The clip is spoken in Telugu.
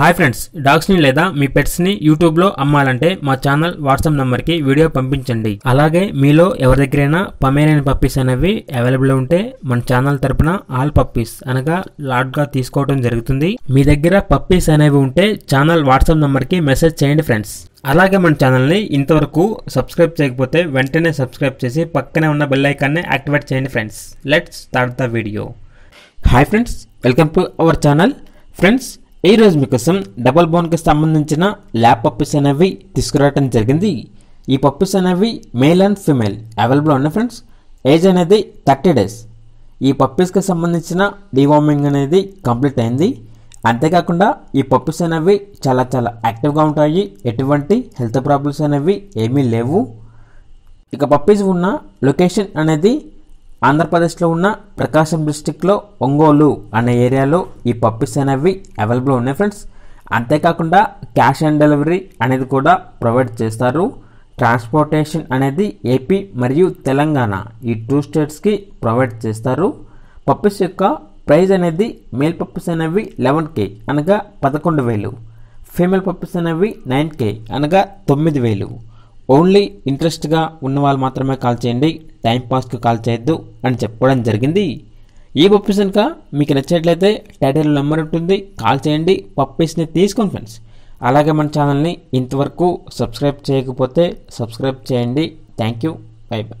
హాయ్ ఫ్రెండ్స్ డాగ్స్ని లేదా మీ పెట్స్ని యూట్యూబ్లో అమ్మాలంటే మా ఛానల్ వాట్సాప్ నెంబర్కి వీడియో పంపించండి అలాగే మీలో ఎవరి దగ్గరైనా పమేనైన పప్పీస్ అనేవి అవైలబుల్ ఉంటే మన ఛానల్ తరపున ఆల్ పప్పీస్ అనగా లాడ్గా తీసుకోవడం జరుగుతుంది మీ దగ్గర పప్పీస్ అనేవి ఉంటే ఛానల్ వాట్సాప్ నెంబర్కి మెసేజ్ చేయండి ఫ్రెండ్స్ అలాగే మన ఛానల్ని ఇంతవరకు సబ్స్క్రైబ్ చేయకపోతే వెంటనే సబ్స్క్రైబ్ చేసి పక్కనే ఉన్న బెల్లైకాన్ని యాక్టివేట్ చేయండి friends let's start the video hi friends welcome to our channel friends ఈరోజు మీకోసం డబల్ బోన్కి సంబంధించిన ల్యాబ్ పప్పుస్ అనేవి తీసుకురావటం జరిగింది ఈ పప్పుస్ అనేవి మేల్ అండ్ ఫిమేల్ అవైలబుల్ ఉన్నాయి ఫ్రెండ్స్ ఏజ్ అనేది థర్టీ డేస్ ఈ పప్పీస్కి సంబంధించిన డివార్మింగ్ అనేది కంప్లీట్ అయింది అంతేకాకుండా ఈ పప్పీస్ అనేవి చాలా చాలా యాక్టివ్గా ఉంటాయి ఎటువంటి హెల్త్ ప్రాబ్లమ్స్ అనేవి ఏమీ లేవు ఇక పప్పీస్ ఉన్న లొకేషన్ అనేది ఆంధ్రప్రదేశ్లో ఉన్న ప్రకాశం డిస్టిక్లో ఒంగోలు అనే ఏరియాలో ఈ పప్పీస్ అనేవి అవైలబుల్ ఉన్నాయి ఫ్రెండ్స్ అంతేకాకుండా క్యాష్ ఆన్ డెలివరీ అనేది కూడా ప్రొవైడ్ చేస్తారు ట్రాన్స్పోర్టేషన్ అనేది ఏపీ మరియు తెలంగాణ ఈ టూ స్టేట్స్కి ప్రొవైడ్ చేస్తారు పప్పీస్ యొక్క ప్రైస్ అనేది మేల్ పప్పీస్ అనేవి లెవెన్ కే అనగా పదకొండు వేలు ఫీమేల్ పప్పీస్ అనేవి నైన్ కే అనగా తొమ్మిది వేలు ఓన్లీ ఇంట్రెస్ట్గా ఉన్న వాళ్ళు మాత్రమే కాల్ చేయండి టైంపాస్కి కాల్ చేయొద్దు అని చెప్పుకోవడం జరిగింది ఈ పప్పీస్ కనుక మీకు నచ్చినట్లయితే టైటిల్ నెంబర్ ఉంటుంది కాల్ చేయండి పప్పీస్ని తీసుకొని ఫ్రెండ్స్ అలాగే మన ఛానల్ని ఇంతవరకు సబ్స్క్రైబ్ చేయకపోతే సబ్స్క్రైబ్ చేయండి థ్యాంక్ యూ బై బై